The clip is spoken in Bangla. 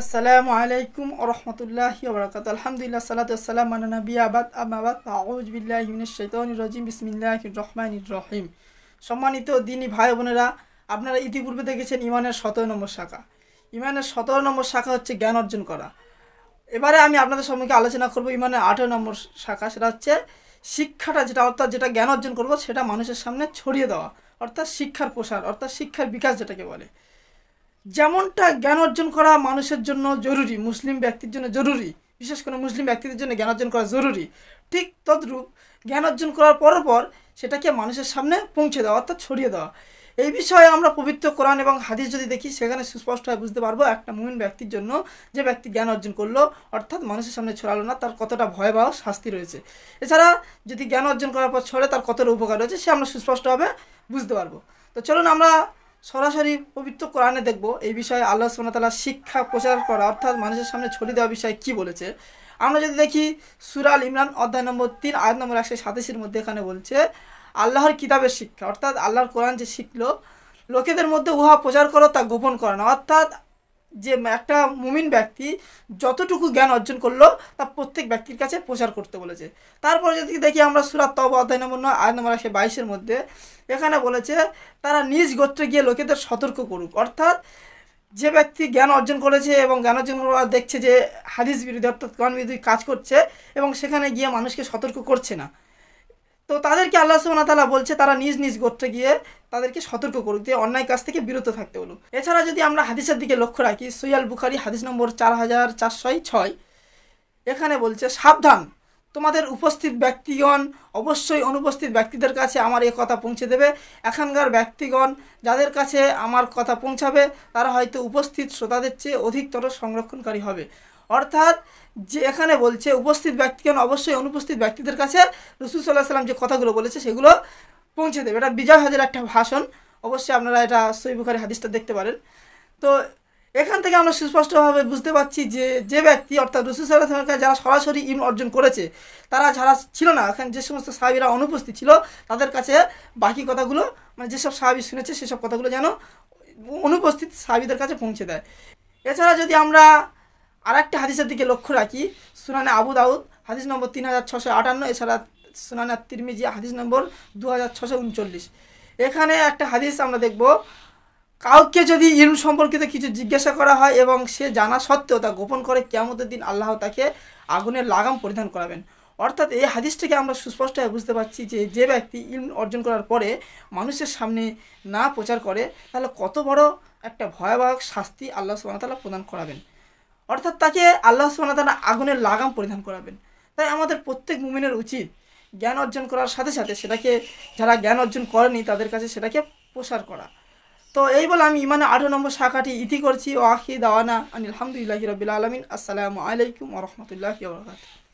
আসসালামু আলাইকুম রহমতুল্লাহি বরকাত আলহামদুলিল্লাহ সালাত আসসালাম নবী আবাদ আমাবাদ আউজ বিল্লাহিমিন রাজিম বিসমিল্লাহ রহমান রহিম সম্মানিত দিনী ভাই বোনেরা আপনারা ইতিপূর্বে দেখেছেন ইমানের সতেরো নম্বর শাখা ইমানের সতেরো নম্বর শাখা হচ্ছে জ্ঞান অর্জন করা এবারে আমি আপনাদের সম্মুখে আলোচনা করব ইমানের আঠেরো নম্বর শাখা সেটা হচ্ছে শিক্ষাটা যেটা অর্থাৎ যেটা জ্ঞান অর্জন করব সেটা মানুষের সামনে ছড়িয়ে দেওয়া অর্থাৎ শিক্ষার প্রসার অর্থাৎ শিক্ষার বিকাশ যেটাকে বলে যেমনটা জ্ঞান অর্জন করা মানুষের জন্য জরুরি মুসলিম ব্যক্তির জন্য জরুরি বিশেষ করে মুসলিম ব্যক্তিদের জন্য জ্ঞান অর্জন করা জরুরি ঠিক তদ্রূপ জ্ঞান অর্জন করার পর পর সেটাকে মানুষের সামনে পৌঁছে দেওয়া অর্থাৎ ছড়িয়ে দেওয়া এই বিষয়ে আমরা পবিত্র কোরআন এবং হাদিস যদি দেখি সেখানে সুস্পষ্টভাবে বুঝতে পারবো একটা মুমিন ব্যক্তির জন্য যে ব্যক্তি জ্ঞান অর্জন করলো অর্থাৎ মানুষের সামনে ছড়ালো না তার কতটা ভয়াবহ শাস্তি রয়েছে এছাড়া যদি জ্ঞান অর্জন করার পর ছড়ে তার কতটা উপকার রয়েছে সে আমরা সুস্পষ্টভাবে বুঝতে পারবো তো চলুন আমরা সরাসরি পবিত্র কোরআনে দেখব এই বিষয়ে আল্লাহ সুমতালা শিক্ষা প্রচার করা অর্থাৎ মানুষের সামনে ছড়িয়ে দেওয়া বিষয়ে কি বলেছে আমরা যদি দেখি সুরাল ইমরান অধ্যায় নম্বর তিন আয় নম্বর একশো সাতাশির মধ্যে এখানে বলছে আল্লাহর কিতাবের শিক্ষা অর্থাৎ আল্লাহর কোরআন যে শিখলো লোকেদের মধ্যে উহা প্রচার করো তা গোপন করে না অর্থাৎ যে একটা মুমিন ব্যক্তি যতটুকু জ্ঞান অর্জন করলো তা প্রত্যেক ব্যক্তির কাছে প্রচার করতে বলেছে তারপরে যদি দেখি আমরা সুরাত তব অধ্যায় নম্বর নয় আয় নম্বর একশো বাইশের মধ্যে এখানে বলেছে তারা নিজ গোত্রে গিয়ে লোকেদের সতর্ক করুক অর্থাৎ যে ব্যক্তি জ্ঞান অর্জন করেছে এবং জ্ঞান অর্জন করা দেখছে যে হাদিস বিরোধী অর্থাৎ কোরআন বিরোধী কাজ করছে এবং সেখানে গিয়ে মানুষকে সতর্ক করছে না তো তাদেরকে আল্লাহ সুবাহ তালা বলছে তারা নিজ নিজ গোত্রে গিয়ে তাদেরকে সতর্ক করুক দিয়ে অন্যায় কাছ থেকে বিরত থাকতে বলুক এছাড়া যদি আমরা হাদিসের দিকে লক্ষ্য রাখি সৈয়াল বুখারি হাদিস নম্বর চার হাজার চারশোয় ছয় এখানে বলছে সাবধান তোমাদের উপস্থিত ব্যক্তিগণ অবশ্যই অনুপস্থিত ব্যক্তিদের কাছে আমার এ কথা পৌঁছে দেবে এখানকার ব্যক্তিগণ যাদের কাছে আমার কথা পৌঁছাবে তারা হয়তো উপস্থিত শ্রোতাদের চেয়ে অধিকতর সংরক্ষণকারী হবে অর্থাৎ যে এখানে বলছে উপস্থিত ব্যক্তি কেন অবশ্যই অনুপস্থিত ব্যক্তিদের কাছে রসুল সাল্লাহ সাল্লাম যে কথাগুলো বলেছে সেগুলো পৌঁছে দেবে এটা বিজয় হাজার একটা ভাষণ অবশ্যই আপনারা এটা সৈবুখারি হাদিসটা দেখতে পারেন তো এখান থেকে আমরা সুস্পষ্টভাবে বুঝতে পারছি যে যে ব্যক্তি অর্থাৎ রসুল সাল্লাহ সাল্লামকে যারা সরাসরি ইম অর্জন করেছে তারা যারা ছিল না এখানে যে সমস্ত সাহাবিরা অনুপস্থিত ছিল তাদের কাছে বাকি কথাগুলো মানে যেসব সাহাবি শুনেছে সেসব কথাগুলো যেন অনুপস্থিত সাহাবিদের কাছে পৌঁছে দেয় এছাড়া যদি আমরা আর একটা হাদিসের দিকে লক্ষ্য রাখি সুনানা আবু দাউদ হাদিস নম্বর তিন হাজার ছশো আটান্ন এছাড়া সুনানা তিরমিজি হাদিস নম্বর দু হাজার ছশো উনচল্লিশ এখানে একটা হাদিস আমরা দেখব কাউকে যদি ইলম সম্পর্কিত কিছু জিজ্ঞাসা করা হয় এবং সে জানা সত্ত্বেও তা গোপন করে কেমতের দিন আল্লাহ তাকে আগুনের লাগাম পরিধান করাবেন অর্থাৎ এই হাদিসটাকে আমরা সুস্পষ্টভাবে বুঝতে পারছি যে যে ব্যক্তি ইলম অর্জন করার পরে মানুষের সামনে না প্রচার করে তাহলে কত বড় একটা ভয়াবহ শাস্তি আল্লাহ সুবাহতাল্লাহ প্রদান করাবেন অর্থাৎ তাকে আল্লাহ সুবাহতালা আগুনের লাগাম পরিধান করাবেন তাই আমাদের প্রত্যেক মুমিনের উচিত জ্ঞান অর্জন করার সাথে সাথে সেটাকে যারা জ্ঞান অর্জন করেনি তাদের কাছে সেটাকে প্রসার করা তো এই বলে আমি ইমানে আঠেরো নম্বর শাখাটি ইতি করছি ও আখি দাওয়ানা আনিলামদুলিল্লাহ রবিল আলমিন আসসালামু আলাইকুম রহমতুল্লাহ বরকাত